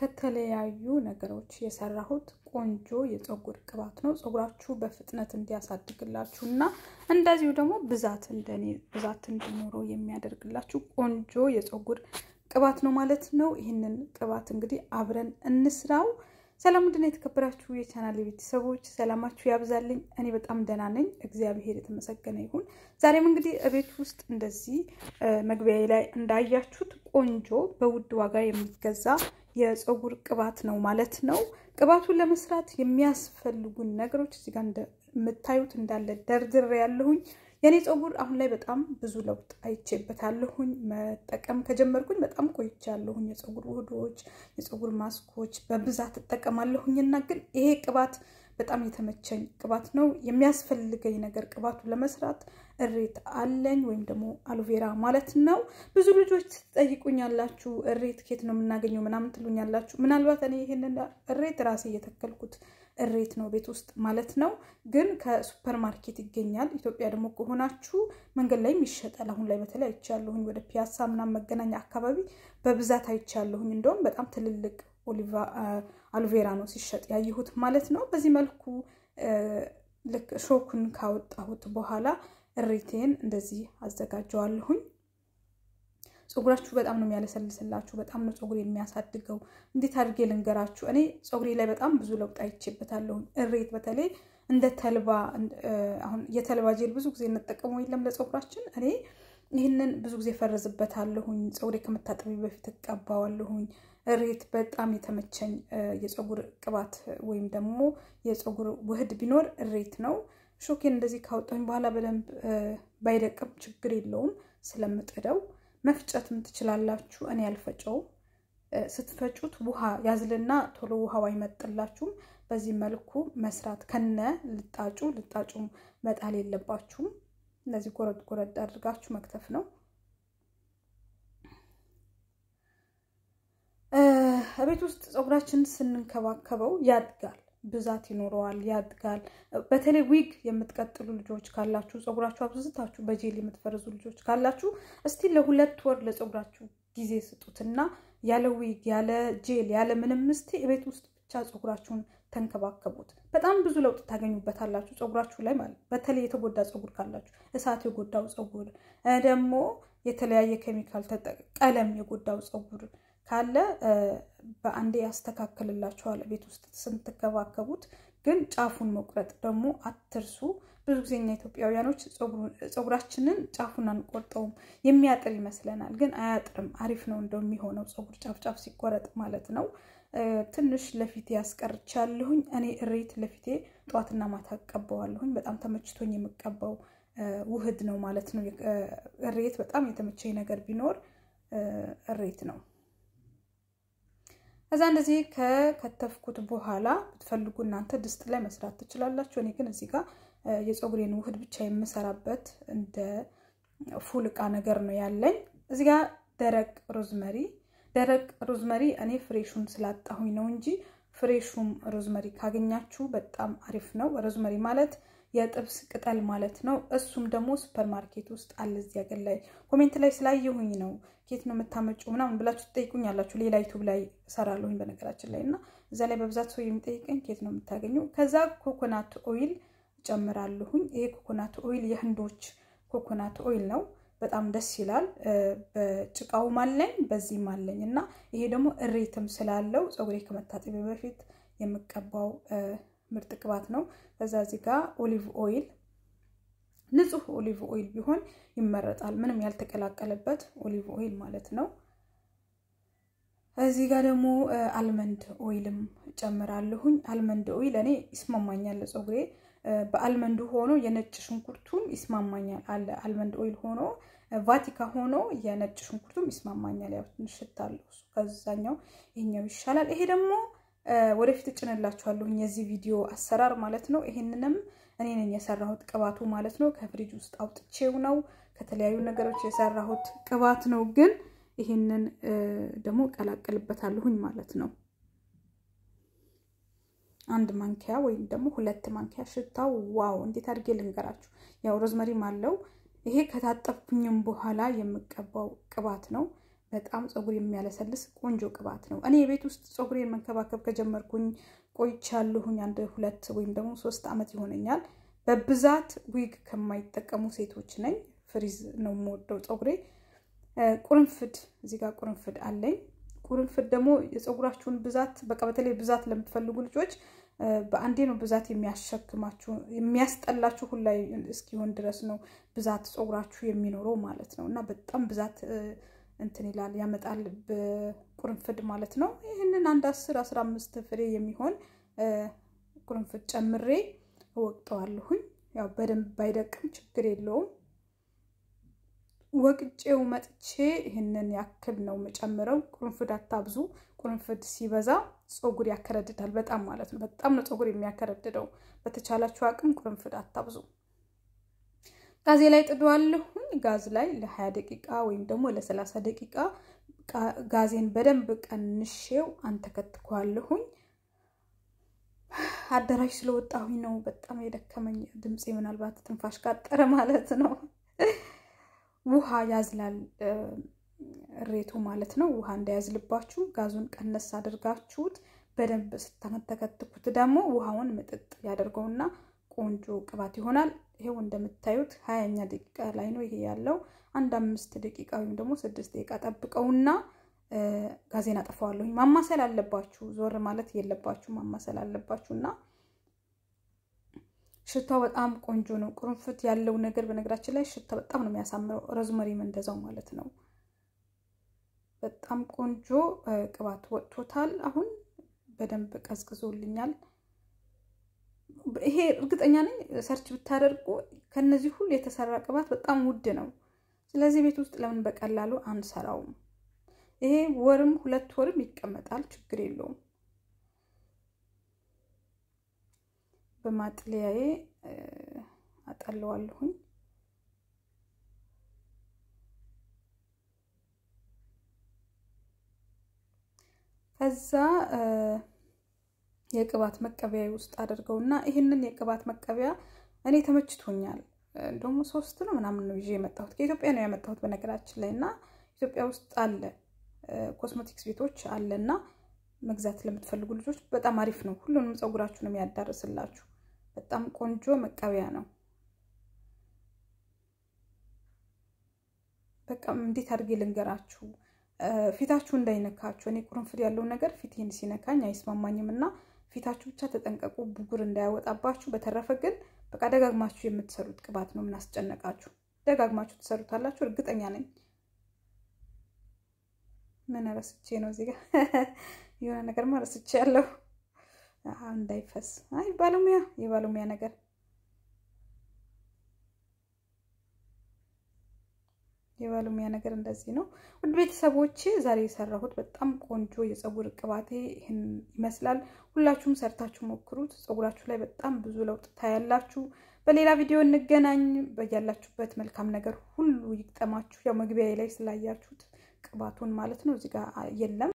ከተለያዩ ነገሮች የሰራሁት ቆንጆ የፀጉር ቅባት ነው። ፀጉራችሁ በፍጥነት እንዲያሳድግላችሁ እና እንደዚሁ ደግሞ ብዛት እንደኔ ብዛት እንዲኖረው የሚያደርግላችሁ ቆንጆ የፀጉር ቅባት ነው ማለት ነው። ይህንን ቅባት እንግዲህ አብረን እንስራው። ሰላም ውድና የተከበራችሁ የቻናል ቤተሰቦች ሰላማችሁ ያብዛልኝ። እኔ በጣም ደህና ነኝ፣ እግዚአብሔር የተመሰገነ ይሁን። ዛሬም እንግዲህ እቤት ውስጥ እንደዚህ መግቢያ ላይ እንዳያችሁት ቆንጆ በውድ ዋጋ የሚገዛ የፀጉር ቅባት ነው ማለት ነው። ቅባቱን ለመስራት የሚያስፈልጉን ነገሮች እዚህ ጋር እንዳለ ደርድር ያለሁኝ። የኔ ፀጉር አሁን ላይ በጣም ብዙ ለውጥ አይቼበታለሁኝ። መጠቀም ከጀመርኩኝ በጣም ቆይቻለሁኝ። የፀጉር ውህዶች፣ የፀጉር ማስኮች በብዛት እጠቀማለሁኝ እና ግን ይሄ ቅባት በጣም የተመቸኝ ቅባት ነው። የሚያስፈልገኝ ነገር ቅባቱ ለመስራት እሬት አለኝ ወይም ደግሞ አሉቬራ ማለት ነው። ብዙ ልጆች ያላችሁ እሬት ኬት ነው የምናገኘው ምናምን ያላችሁ ምናልባት እኔ ይህንን እሬት ራሴ እየተከልኩት እሬት ነው ቤት ውስጥ ማለት ነው። ግን ከሱፐር ማርኬት ይገኛል። ኢትዮጵያ ደግሞ ከሆናችሁ መንገድ ላይም ይሸጣል። አሁን ላይ በተለይ አይቻለሁኝ፣ ወደ ፒያሳ ምናምን መገናኛ አካባቢ በብዛት አይቻለሁኝ። እንደውም በጣም ትልልቅ አልቬራ ነው ሲሸጥ ያየሁት ማለት ነው። በዚህ መልኩ ልክ ሾኩን ካወጣሁት በኋላ እሬቴን እንደዚህ አዘጋጀዋለሁኝ። ፀጉራችሁ በጣም ነው የሚያለሰልስላችሁ። በጣም ነው ፀጉር የሚያሳድገው። እንዴት አድርጌ ልንገራችሁ? እኔ ፀጉሬ ላይ በጣም ብዙ ለውጥ አይቼበታለሁ። እሬት በተለይ እንደ ተልባ አሁን የተልባ ጄል ብዙ ጊዜ እንጠቀመው የለም ለፀጉራችን። እኔ ይህንን ብዙ ጊዜ ፈረዝበታለሁኝ። ፀጉሬ ከመታጠቢ በፊት እቀባዋለሁኝ። ሬት በጣም የተመቸኝ የፀጉር ቅባት ወይም ደግሞ የፀጉር ውህድ ቢኖር ሬት ነው። ሾኬን እንደዚህ ካወጣኝ በኋላ በደንብ ባይደቅም ችግር የለውም ስለምጥደው። መፍጨትም ትችላላችሁ። እኔ አልፈጨውም። ስትፈጩት ውሃ ያዝልና ቶሎ ውሃው አይመጥላችሁም። በዚህ መልኩ መስራት ከነ ልጣጩ ልጣጩ መጣል የለባችሁም። እነዚህ ጎረድ ጎረድ አድርጋችሁ መክተፍ ነው። ከቤት ውስጥ ፀጉራችን ስንንከባከበው ያድጋል፣ ብዛት ይኖረዋል፣ ያድጋል። በተለይ ዊግ የምትቀጥሉ ልጆች ካላችሁ ፀጉራችሁ አብዝታችሁ በጄል የምትፈርዙ ልጆች ካላችሁ እስቲ ለሁለት ወር ለፀጉራችሁ ጊዜ ስጡትና ያለ ዊግ ያለ ጄል ያለ ምንም እስቲ ቤት ውስጥ ብቻ ፀጉራችሁን ተንከባከቡት። በጣም ብዙ ለውጥ ታገኙበታላችሁ ፀጉራችሁ ላይ ማለት በተለይ የተጎዳ ፀጉር ካላችሁ እሳት የጎዳው ፀጉር ደግሞ የተለያየ ኬሚካል ቀለም የጎዳው ፀጉር ካለ በአንዴ ያስተካክልላችኋል። ቤት ውስጥ ስንትከባከቡት ግን ጫፉን መቁረጥ ደግሞ አትርሱ። ብዙ ጊዜ እኛ ኢትዮጵያውያኖች ፀጉራችንን ጫፉን አንቆርጠውም። የሚያጥር ይመስለናል፣ ግን አያጥርም። አሪፍ ነው እንደው የሚሆነው ፀጉር ጫፍ ጫፍ ሲቆረጥ ማለት ነው። ትንሽ ለፊቴ ያስቀርቻለሁኝ። እኔ እሬት ለፊቴ ጠዋትና ማታ እቀባዋለሁኝ። በጣም ተመችቶኝ የምቀባው ውህድ ነው ማለት ነው። እሬት በጣም የተመቸኝ ነገር ቢኖር እሬት ነው። እዛ እንደዚህ ከከተፍኩት በኋላ ብትፈልጉ እናንተ ድስት ላይ መስራት ትችላላችሁ። እኔ ግን እዚህ ጋር የፀጉሬን ውህድ ብቻ የምሰራበት እንደ ፉል እቃ ነገር ነው ያለኝ። እዚህ ጋር ደረቅ ሮዝመሪ ደረቅ ሮዝመሪ እኔ ፍሬሹን ስላጣሁኝ ነው እንጂ ፍሬሹም ሮዝመሪ ካገኛችሁ በጣም አሪፍ ነው። ሮዝመሪ ማለት የጥብስ ቅጠል ማለት ነው። እሱም ደግሞ ሱፐር ማርኬት ውስጥ አለ እዚህ ሀገር ላይ ኮሜንት ላይ ስላየሁኝ ነው ኬት ነው የምታመጩ ምናምን ብላችሁ ትጠይቁኝ አላችሁ። ሌላ ዩቱብ ላይ እሰራለሁኝ በነገራችን ላይ እና እዛ ላይ በብዛት ሰው የሚጠይቀኝ ኬት ነው የምታገኘው። ከዛ ኮኮናት ኦይል ጨምራለሁኝ። ይሄ ኮኮናት ኦይል የህንዶች ኮኮናት ኦይል ነው። በጣም ደስ ይላል። በጭቃውም አለኝ በዚህም አለኝ እና ይሄ ደግሞ እሬትም ስላለው ፀጉሬ ከመታጠቢያ በፊት የምቀባው ምርጥ ቅባት ነው። ከዛ እዚህ ጋር ኦሊቭ ኦይል ንጹህ ኦሊቭ ኦይል ቢሆን ይመረጣል። ምንም ያልተቀላቀለበት ኦሊቭ ኦይል ማለት ነው። እዚህ ጋር ደግሞ አልመንድ ኦይልም ጨምራለሁኝ። አልመንድ ኦይል እኔ ይስማማኛል ለፀጉሬ በአልመንድ ሆኖ የነጭ ሽንኩርቱም ይስማማኛል። አልመንድ ኦይል ሆኖ ቫቲካ ሆኖ የነጭ ሽንኩርቱም ይስማማኛል። ያው ትንሽ ሽታ አለው ከዛኛው ይሄኛው ይሻላል። ይሄ ደግሞ ወደፊት እጭንላችኋለሁ የዚህ ቪዲዮ አሰራር ማለት ነው። ይህንንም እኔ ነኝ የሰራሁት ቅባቱ ማለት ነው። ከፍሪጅ ውስጥ አውጥቼው ነው ከተለያዩ ነገሮች የሰራሁት ቅባት ነው። ግን ይህንን ደግሞ እቀላቅልበታለሁኝ ማለት ነው። አንድ ማንኪያ ወይም ደግሞ ሁለት ማንኪያ ሽታው ዋው! እንዴት አድርጌ ልንገራችሁ። ያው ሮዝመሪም አለው። ይሄ ከታጠብኩኝም በኋላ የምቀባው ቅባት ነው። በጣም ፀጉር የሚያለሰልስ ቆንጆ ቅባት ነው። እኔ የቤት ውስጥ ፀጉሬን መንከባከብ ከጀመርኩኝ ቆይቻለሁኝ አንድ ሁለት ወይም ደግሞ ሶስት ዓመት ይሆነኛል። በብዛት ዊግ ከማይጠቀሙ ሴቶች ነኝ። ፍሪዝ ነው የምወደው ፀጉሬ። ቁርንፍድ እዚህ ጋር ቁርንፍድ አለኝ። ቁርንፍድ ደግሞ የፀጉራችሁን ብዛት በቃ በተለይ ብዛት ለምትፈልጉ ልጆች በአንዴ ነው ብዛት የሚያሸክማችሁ የሚያስጠላችሁ ሁላ እስኪሆን ድረስ ነው ብዛት ፀጉራችሁ የሚኖረው ማለት ነው እና በጣም ብዛት እንትን ይላል ያመጣል በቁርንፍድ ማለት ነው። ይህንን አንድ አስራ አምስት ፍሬ የሚሆን ቁርንፍድ ጨምሬ እወቅጠዋለሁኝ። ያው በደንብ ባይደቅም ችግር የለውም። ወቅጬው መጥቼ ይህንን ያክል ነው የምጨምረው። ቁርንፍድ አታብዙ። ቁርንፍድ ሲበዛ ፀጉር ያከረድዳል በጣም ማለት ነው። በጣም ነው ፀጉር የሚያከረድደው። በተቻላችሁ አቅም ቁርንፍድ አታብዙ። ጋዜ ላይ ጥደዋለሁኝ። ጋዝ ላይ ለ20 ደቂቃ ወይም ደግሞ ለ30 ደቂቃ ጋዜን በደንብ ቀንሼው አንተከትኳለሁኝ። አዳራሽ ስለወጣሁኝ ነው በጣም የደከመኝ። ድምፄ ምናልባት ትንፋሽ ካጠረ ማለት ነው። ውሃ ያዝላል እሬቱ ማለት ነው። ውሃ እንዳያዝልባችሁ ጋዙን ቀነስ አድርጋችሁት በደንብ ስታንተከትኩት ደግሞ ውሃውን ምጥጥ ያደርገውና ቆንጆ ቅባት ይሆናል። ይሄው እንደምታዩት ሀያኛ ደቂቃ ላይ ነው ይሄ ያለው። አንድ አምስት ደቂቃ ወይም ደግሞ ስድስት ደቂቃ ጠብቀውና ጋዜን አጠፋዋለሁኝ። ማማሰል አለባችሁ፣ ዞር ማለት የለባችሁ ማማሰል አለባችሁ እና ሽታው በጣም ቆንጆ ነው። ቁርንፍት ያለው ነገር በነገራችን ላይ ሽታ በጣም ነው የሚያሳምረው። ረዝመሪም እንደዛው ማለት ነው። በጣም ቆንጆ ቅባት ወጥቶታል። አሁን በደንብ ቀዝቅዞልኛል። ይሄ እርግጠኛ ነኝ ሰርች ብታደርጉ ከነዚህ ሁሉ የተሰራ ቅባት በጣም ውድ ነው። ስለዚህ ቤት ውስጥ ለምን በቀላሉ አንሰራውም? ይሄ ወርም ሁለት ወርም ይቀመጣል፣ ችግር የለውም። በማጥለያዬ አጠለዋለሁኝ። ከዛ የቅባት መቀቢያ ውስጥ አድርገው እና ይህንን የቅባት መቀቢያ እኔ ተመችቶኛል። እንደውም ሶስት ነው ምናምን ነው ይዤ የመጣሁት ከኢትዮጵያ ነው ያመጣሁት በነገራችን ላይ እና ኢትዮጵያ ውስጥ አለ ኮስሞቲክስ ቤቶች አለ እና መግዛት ለምትፈልጉ ልጆች በጣም አሪፍ ነው። ሁሉንም ፀጉራችሁንም ያዳርስላችሁ። በጣም ቆንጆ መቀቢያ ነው። በቃ እንዴት አድርጌ ልንገራችሁ ፊታችሁ እንዳይነካችሁ። እኔ ቁርንፍድ ያለው ነገር ፊቴን ሲነካኝ አይስማማኝም እና ፊታችሁ ብቻ ተጠንቀቁ፣ ብጉር እንዳያወጣባችሁ። በተረፈ ግን በቃ ደጋግማችሁ የምትሰሩት ቅባት ነው። ምን ደጋግማችሁ ትሰሩታላችሁ፣ እርግጠኛ ነኝ። ምን ረስቼ ነው እዚህ የሆነ ነገር ረስቼ ያለው እንዳይፈስ። አይ ባለሙያ የባለሙያ ነገር የባለሙያ ነገር እንደዚህ ነው። ውድ ቤተሰቦቼ ዛሬ የሰራሁት በጣም ቆንጆ የፀጉር ቅባቴ ይህን ይመስላል። ሁላችሁም ሰርታችሁ ሞክሩት። ፀጉራችሁ ላይ በጣም ብዙ ለውጥ ታያላችሁ። በሌላ ቪዲዮ እንገናኝ። በያላችሁበት መልካም ነገር ሁሉ ይግጠማችሁ። ያው መግቢያ ላይ ስላያችሁት ቅባቱን ማለት ነው እዚህ ጋር የለም